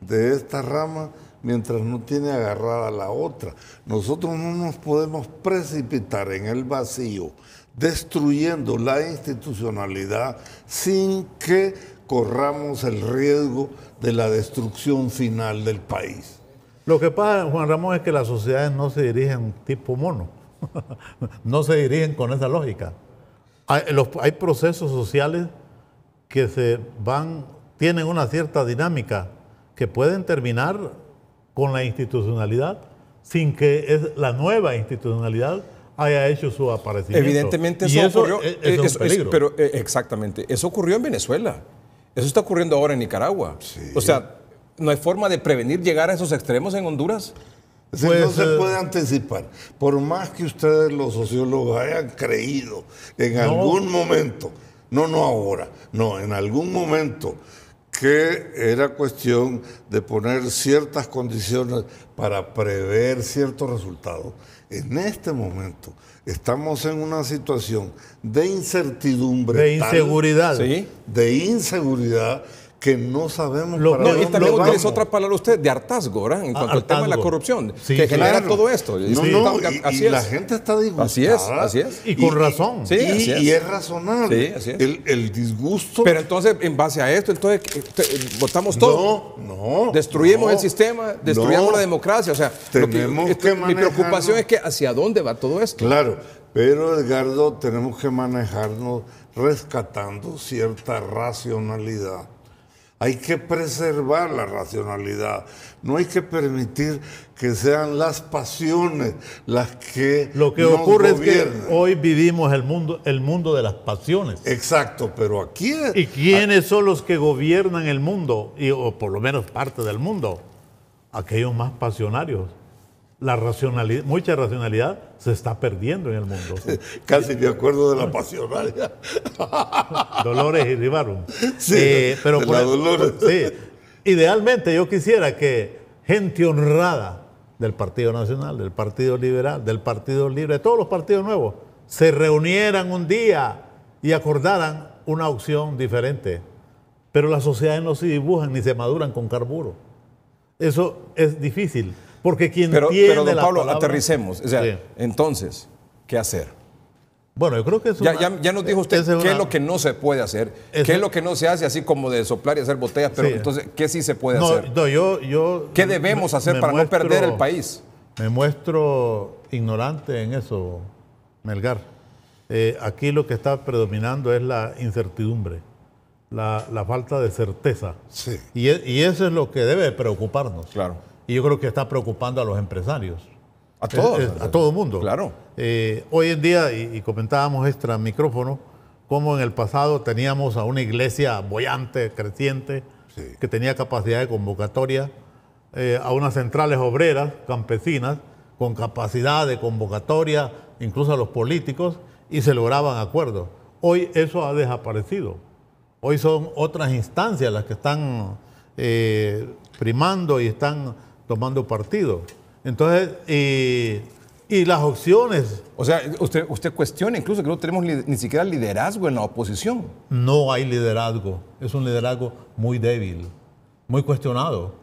de esta rama mientras no tiene agarrada la otra. Nosotros no nos podemos precipitar en el vacío, destruyendo la institucionalidad sin que corramos el riesgo de la destrucción final del país. Lo que pasa, Juan Ramón, es que las sociedades no se dirigen tipo mono, no se dirigen con esa lógica. Hay, hay procesos sociales que se van, tienen una cierta dinámica que pueden terminar con la institucionalidad sin que la nueva institucionalidad haya hecho su aparecimiento. Evidentemente eso, ocurrió. pero eh, exactamente, eso ocurrió en Venezuela. Eso está ocurriendo ahora en Nicaragua. O sea, ¿no hay forma de prevenir llegar a esos extremos en Honduras? Pues, pues, no se eh, puede anticipar. Por más que ustedes los sociólogos hayan creído en algún momento, no, no ahora, no, en algún momento que era cuestión de poner ciertas condiciones para prever ciertos resultados. En este momento estamos en una situación de incertidumbre. De inseguridad. ¿Sí? De inseguridad que no sabemos lo, para no, y también otra palabra usted de hartazgo, ¿verdad? En cuanto al tema de la corrupción, que genera todo esto. No, no, la gente está disgustada. Así es, así es. Y con razón. Sí, y, es. y, es. razonable. Así es. El, disgusto. Pero entonces, en base a esto, entonces eh, eh, votamos todo. No, no. Destruimos el sistema, ¿Destruimos la democracia. O sea, Mi preocupación es que hacia dónde va todo esto. Claro, pero Edgardo, tenemos que manejarnos rescatando cierta racionalidad hay que preservar la racionalidad. No hay que permitir que sean las pasiones las que. Lo que ocurre es que hoy vivimos el mundo, el mundo de las pasiones. Exacto, pero aquí. ¿Y quiénes son los que gobiernan el mundo? Y, o por lo menos parte del mundo. Aquellos más pasionarios la racionalidad, mucha racionalidad se está perdiendo en el mundo. Casi de acuerdo de la ah. pasionaria Dolores y Ribarum. Sí, eh, pero por la Dolores. Idealmente yo quisiera que gente honrada del Partido Nacional, del Partido Liberal, del Partido Libre, de todos los partidos nuevos, se reunieran un día y acordaran una opción diferente. Pero las sociedades no se dibujan ni se maduran con carburo. Eso es difícil. Porque quien pero, don Pablo, aterricemos. entonces, ¿qué hacer? Bueno, yo creo que es ya, ya, nos dijo usted qué es lo que no se puede hacer, qué es lo que no se hace, así como de soplar y hacer botellas, pero entonces, ¿qué sí se puede hacer? No, yo, yo, ¿Qué debemos hacer para no perder el país? Me muestro ignorante en eso, Melgar. Eh, aquí lo que está predominando es la incertidumbre, la, falta de certeza. Sí. Y, e, y, eso es lo que debe preocuparnos. Claro. Y yo creo que está preocupando a los empresarios. A todos. a todo el mundo. Claro. Eh, hoy en día, y, comentábamos extra micrófono, cómo en el pasado teníamos a una iglesia boyante creciente, que tenía capacidad de convocatoria, eh, a unas centrales obreras, campesinas, con capacidad de convocatoria, incluso a los políticos, y se lograban acuerdos. Hoy eso ha desaparecido. Hoy son otras instancias las que están eh, primando y están tomando partido. Entonces, y, las opciones. O sea, usted, usted cuestiona incluso que no tenemos ni siquiera liderazgo en la oposición. No hay liderazgo. Es un liderazgo muy débil, muy cuestionado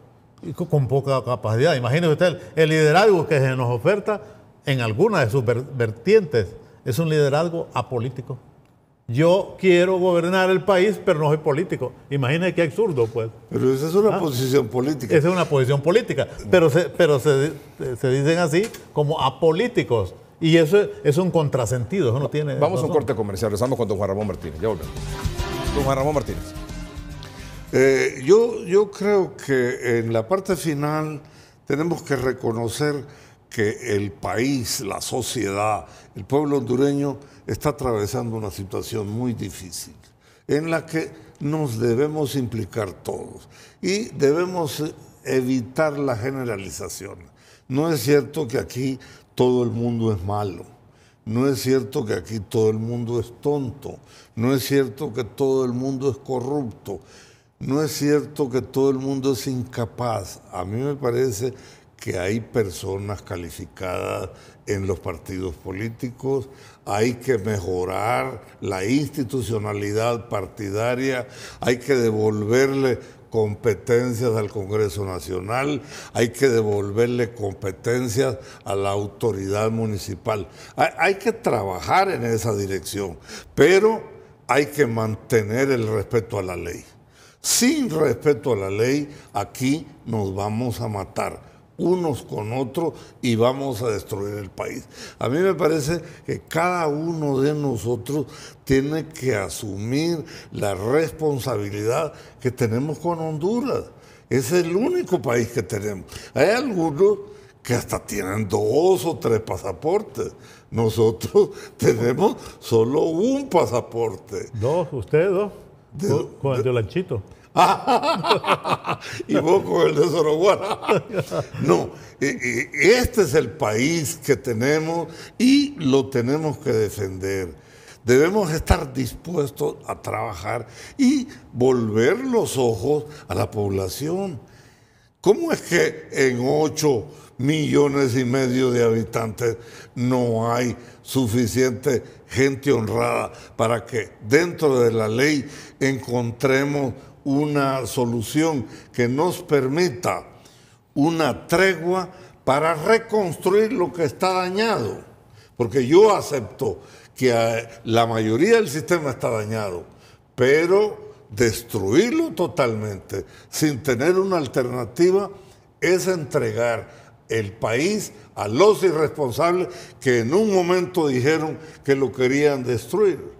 con poca capacidad. Imagínese usted el liderazgo que se nos oferta en alguna de sus vertientes. Es un liderazgo apolítico. Yo quiero gobernar el país, pero no soy político. Imagínense qué absurdo, pues. Pero esa es una ah. posición política. Esa es una posición política. Pero se, pero se, dicen así como apolíticos. Y eso es un contrasentido, eso no tiene. Vamos a un corte comercial, estamos con don Juan Ramón Martínez. Ya Don Juan Ramón Martínez. Eh, yo, yo creo que en la parte final tenemos que reconocer que el país, la sociedad, el pueblo hondureño está atravesando una situación muy difícil en la que nos debemos implicar todos y debemos evitar la generalización. No es cierto que aquí todo el mundo es malo, no es cierto que aquí todo el mundo es tonto, no es cierto que todo el mundo es corrupto, no es cierto que todo el mundo es incapaz. A mí me parece que hay personas calificadas en los partidos políticos, hay que mejorar la institucionalidad partidaria, hay que devolverle competencias al Congreso Nacional, hay que devolverle competencias a la autoridad municipal. Hay, que trabajar en esa dirección, pero hay que mantener el respeto a la ley. Sin respeto a la ley, aquí nos vamos a matar unos con otros y vamos a destruir el país. A mí me parece que cada uno de nosotros tiene que asumir la responsabilidad que tenemos con Honduras. Es el único país que tenemos. Hay algunos que hasta tienen dos o tres pasaportes. Nosotros tenemos solo un pasaporte. Dos, usted dos. con el de y vos con el de No, eh, eh, este es el país que tenemos y lo tenemos que defender. Debemos estar dispuestos a trabajar y volver los ojos a la población. ¿Cómo es que en 8 millones y medio de habitantes no hay suficiente gente honrada para que dentro de la ley encontremos una solución que nos permita una tregua para reconstruir lo que está dañado. Porque yo acepto que eh, la mayoría del sistema está dañado, pero destruirlo totalmente sin tener una alternativa es entregar el país a los irresponsables que en un momento dijeron que lo querían destruir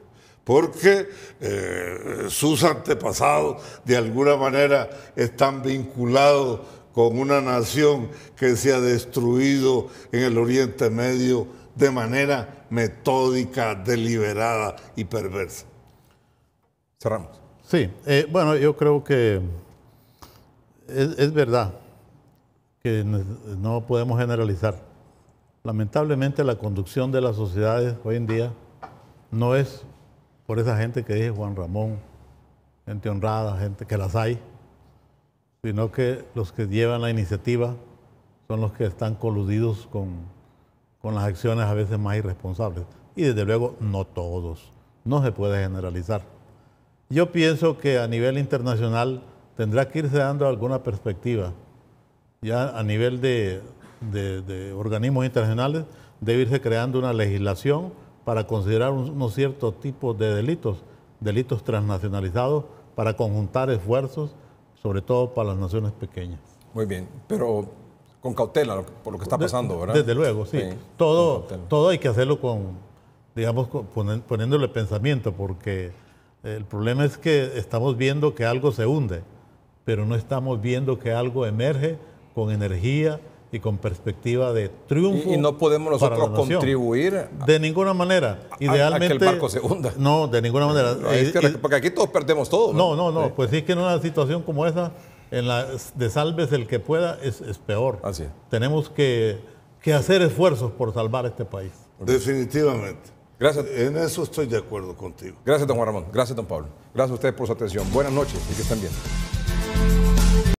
porque eh, sus antepasados de alguna manera están vinculados con una nación que se ha destruido en el Oriente Medio de manera metódica, deliberada y perversa. Cerramos. Sí, eh, bueno, yo creo que es verdad que no podemos generalizar. Lamentablemente la conducción de las sociedades hoy en día no es por esa gente que dice Juan Ramón, gente honrada, gente que las hay, sino que los que llevan la iniciativa son los que están coludidos con, las acciones a veces más irresponsables. Y desde luego no todos, no se puede generalizar. Yo pienso que a nivel internacional tendrá que irse dando alguna perspectiva. Ya a nivel de, de organismos internacionales debe irse creando una legislación para considerar unos ciertos tipo de delitos, delitos transnacionalizados, para conjuntar esfuerzos, sobre todo para las naciones pequeñas. Muy bien, pero con cautela por lo que está pasando, ¿verdad? Desde luego, sí. todo, todo hay que hacerlo con, digamos, poniéndole pensamiento, porque el problema es que estamos viendo que algo se hunde, pero no estamos viendo que algo emerge con energía, y con perspectiva de triunfo. Y, no podemos nosotros contribuir. De ninguna manera. Idealmente. que el se hunda. No, de ninguna manera. porque aquí todos perdemos todo. No, no, no. Pues sí es que en una situación como esa, en la de salves el que pueda, es, peor. Así es. Tenemos que, que hacer esfuerzos por salvar este país. Definitivamente. Gracias. En eso estoy de acuerdo contigo. Gracias, don Juan Ramón. Gracias, don Pablo. Gracias a ustedes por su atención. Buenas noches y que estén bien.